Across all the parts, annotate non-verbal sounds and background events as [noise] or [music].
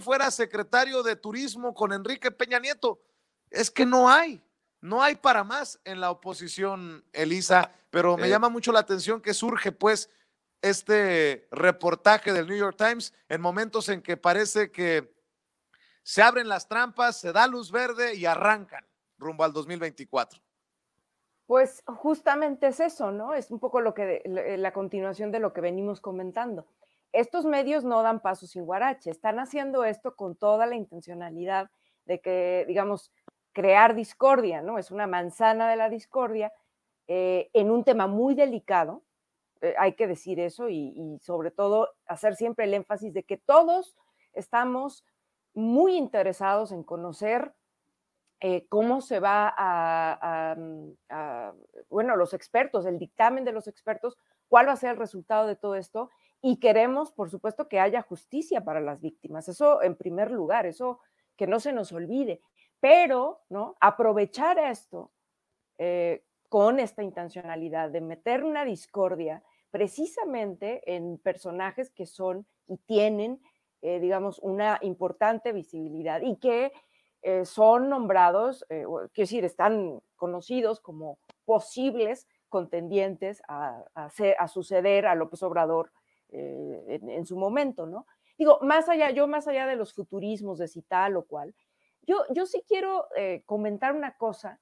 fuera secretario de Turismo con Enrique Peña Nieto. Es que no hay, no hay para más en la oposición, Elisa, pero me eh, llama mucho la atención que surge pues este reportaje del New York Times en momentos en que parece que se abren las trampas, se da luz verde y arrancan rumbo al 2024. Pues justamente es eso, ¿no? Es un poco lo que la continuación de lo que venimos comentando. Estos medios no dan pasos sin guarache, están haciendo esto con toda la intencionalidad de que, digamos, crear discordia, ¿no? Es una manzana de la discordia eh, en un tema muy delicado, eh, hay que decir eso y, sobre todo hacer siempre el énfasis de que todos estamos muy interesados en conocer eh, cómo se va a, mm, a, bueno, los expertos, el dictamen de los expertos, cuál va a ser el resultado de todo esto y queremos, por supuesto, que haya justicia para las víctimas. Eso en primer lugar, eso que no se nos olvide. Pero, ¿no? Aprovechar esto eh, con esta intencionalidad de meter una discordia precisamente en personajes que son y tienen, eh, digamos, una importante visibilidad y que eh, son nombrados, quiero decir, están conocidos como posibles contendientes a, a suceder a López Obrador eh, en, su momento, ¿no? Digo, más allá, yo más allá de los futurismos de si tal o cual, yo, yo sí quiero eh, comentar una cosa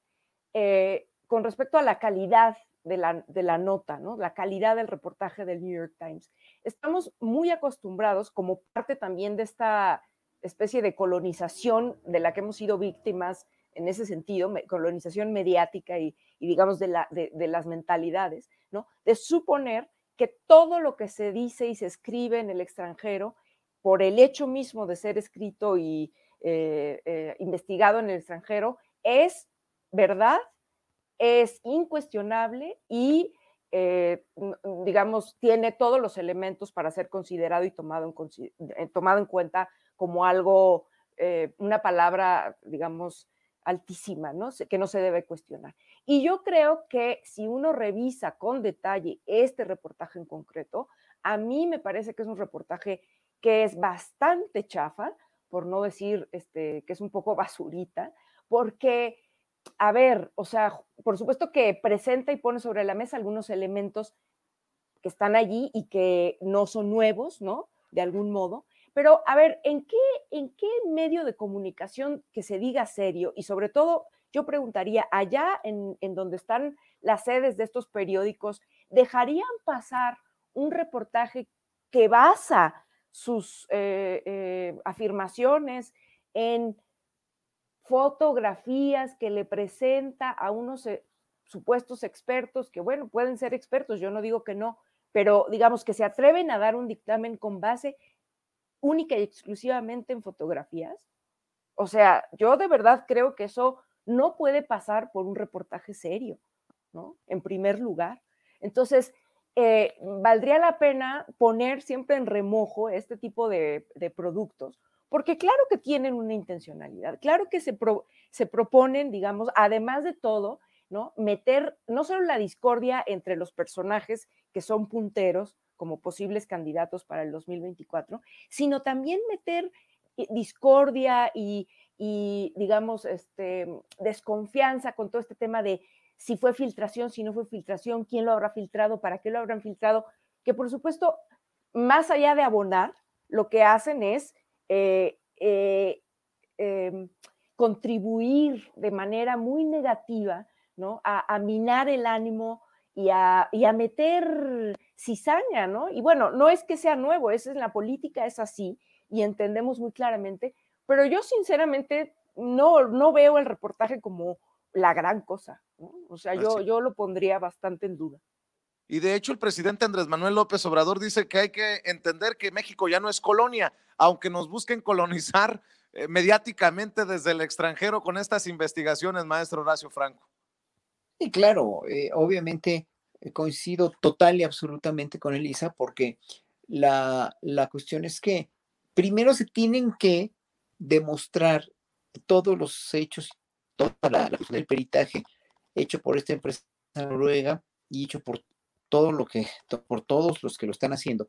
eh, con respecto a la calidad de la, de la, nota, ¿no? la calidad del reportaje del New York Times. Estamos muy acostumbrados, como parte también de esta especie de colonización de la que hemos sido víctimas en ese sentido, colonización mediática y, digamos de, la, de, de, las mentalidades, ¿no? de suponer que todo lo que se dice y se escribe en el extranjero, por el hecho mismo de ser escrito y eh, eh, investigado en el extranjero, es verdad, es incuestionable y, eh, digamos, tiene todos los elementos para ser considerado y tomado en, tomado en cuenta como algo, una palabra, digamos, altísima, ¿no? que no se debe cuestionar. Y yo creo que si uno revisa con detalle este reportaje en concreto, a mí me parece que es un reportaje que es bastante chafa, por no decir este, que es un poco [laughs] basurita, porque, a ver, o sea, por supuesto que presenta y pone sobre la mesa algunos elementos que están allí y que no son nuevos, ¿no? De algún modo, pero a ver, ¿en qué, ¿en qué medio de comunicación que se diga serio? Y sobre todo, yo preguntaría, allá en, donde están las sedes de estos periódicos, ¿dejarían pasar un reportaje que basa sus eh, eh, afirmaciones en fotografías que le presenta a unos eh, supuestos expertos, que bueno, pueden ser expertos, yo no digo que no, pero digamos que se atreven a dar un dictamen con base única y exclusivamente en fotografías. O sea, yo de verdad creo que eso no puede pasar por un reportaje serio, ¿no? En primer lugar. Entonces, eh, valdría la pena poner siempre en remojo este tipo de, productos, porque claro que tienen una intencionalidad, claro que se, se proponen, digamos, además de todo, ¿no? Meter no solo la discordia entre los personajes que son punteros, como posibles candidatos para el 2024, sino también meter eh, discordia y, digamos, este, desconfianza con todo este tema de si fue filtración, si no fue filtración, quién lo habrá filtrado, para qué lo habrán filtrado, que por supuesto, más allá de abonar, lo que hacen es eh, eh, em, contribuir de manera muy negativa ¿no? a minar el ánimo y a, meter cizaña, ¿no? Y bueno, no es que sea nuevo, es la política es así y entendemos muy claramente, pero yo sinceramente no, no veo el reportaje como la gran cosa, O sea, yo, yo lo pondría bastante en duda. Y de hecho el presidente Andrés Manuel López Obrador dice que hay que entender que México ya no es colonia, aunque nos busquen colonizar eh, mediáticamente desde el extranjero con estas investigaciones, maestro Horacio Franco. Y claro, eh, obviamente eh, coincido total y absolutamente con Elisa porque la, cuestión es que primero se tienen que demostrar todos los hechos, toda la, el peritaje hecho por esta empresa noruega y hecho por todo lo que, por todos los que lo están haciendo,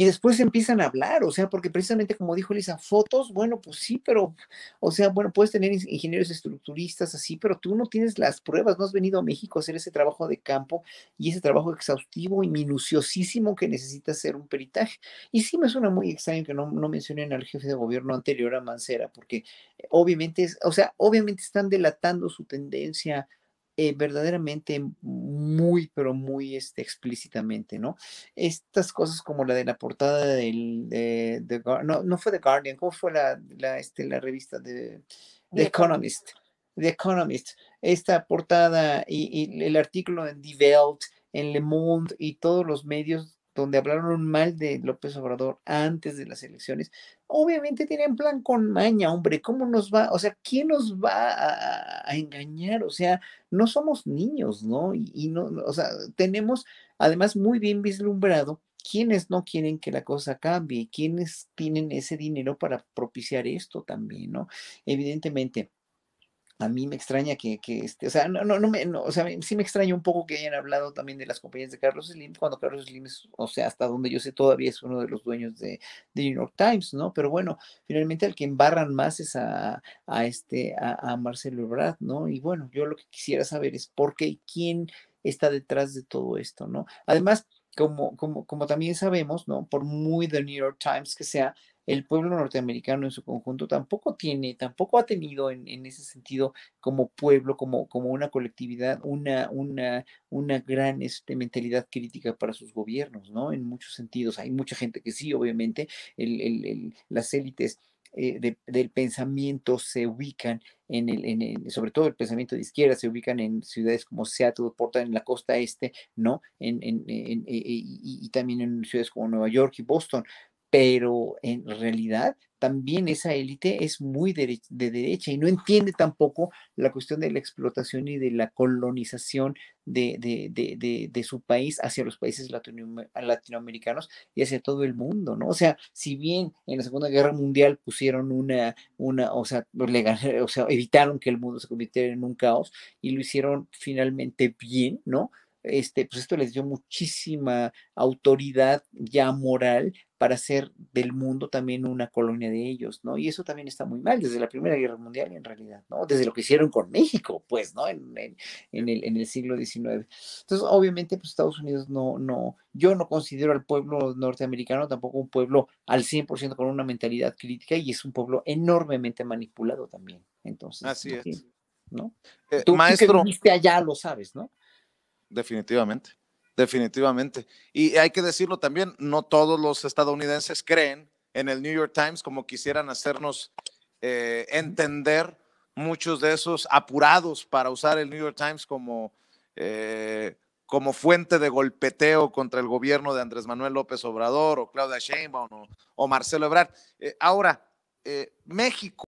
y después empiezan a hablar, o sea, porque precisamente como dijo Elisa, fotos, bueno, pues sí, pero, o sea, bueno, puedes tener ingenieros estructuristas así, pero tú no tienes las pruebas, no has venido a México a hacer ese trabajo de campo y ese trabajo exhaustivo y minuciosísimo que necesita hacer un peritaje. Y sí me suena muy extraño que no, no mencionen al jefe de gobierno anterior a Mancera, porque eh, obviamente, es, o sea, obviamente están delatando su tendencia eh, verdaderamente muy, pero muy este, explícitamente, ¿no? Estas cosas como la de la portada del, no, no fue The Guardian, ¿cómo fue la, la, este, la revista de The Economist? The Economist, esta portada y, el artículo en The Welt, en Le Monde y todos los medios donde hablaron mal de López Obrador antes de las elecciones, obviamente tienen plan con maña, hombre, ¿cómo nos va? O sea, ¿quién nos va a, engañar? O sea, no somos niños, ¿no? Y, no, o sea, tenemos además muy bien vislumbrado quiénes no quieren que la cosa cambie, quiénes tienen ese dinero para propiciar esto también, ¿no? Evidentemente a mí me extraña que, este, o sea, no, no, no me, no, o sea, sí me extraña un poco que hayan hablado también de las compañías de Carlos Slim, cuando Carlos Slim o sea, hasta donde yo sé, todavía es uno de los dueños de, de New York Times, ¿no? Pero bueno, finalmente al que embarran más es a, a este, a, a Marcelo Ebrard, ¿no? Y bueno, yo lo que quisiera saber es por qué y quién está detrás de todo esto, ¿no? Además, como, como, también sabemos, ¿no? Por muy The New York Times que sea, el pueblo norteamericano en su conjunto tampoco tiene, tampoco ha tenido en, en ese sentido como pueblo, como, como una colectividad, una, una, una gran este, mentalidad crítica para sus gobiernos, ¿no? En muchos sentidos. Hay mucha gente que sí, obviamente, las élites eh, del pensamiento se ubican en el, en sobre todo el pensamiento de izquierda, se ubican en ciudades como Seattle, Portland, en la costa este, ¿no? En, en, eh, eh, y, también en ciudades como Nueva York y Boston pero en realidad también esa élite es muy de, derecha y no entiende tampoco la cuestión de la explotación y de la colonización de, de, de su país hacia los países latinoamericanos y hacia todo el mundo, ¿no? O sea, si bien en la Segunda Guerra Mundial pusieron una, una o, pues, o sea, evitaron que el mundo se convirtiera en un caos y lo hicieron finalmente bien, ¿no? este, pues esto les dio muchísima autoridad ya moral para hacer del mundo también una colonia de ellos, ¿no? Y eso también está muy mal desde la Primera Guerra Mundial en realidad, ¿no? Desde lo que hicieron con México, pues, ¿no? En, el, siglo XIX. Entonces, obviamente, pues Estados Unidos no, no, yo no considero al pueblo norteamericano tampoco un pueblo al 100% con una mentalidad crítica y es un pueblo enormemente manipulado también. Entonces, así ¿no? es. ¿no? maestro, tú que allá lo sabes, ¿no? definitivamente, definitivamente. Y hay que decirlo también, no todos los estadounidenses creen en el New York Times como quisieran hacernos eh, entender muchos de esos apurados para usar el New York Times como, eh, como fuente de golpeteo contra el gobierno de Andrés Manuel López Obrador o Claudia Sheinbaum o, Marcelo Ebrard. Eh, ahora, México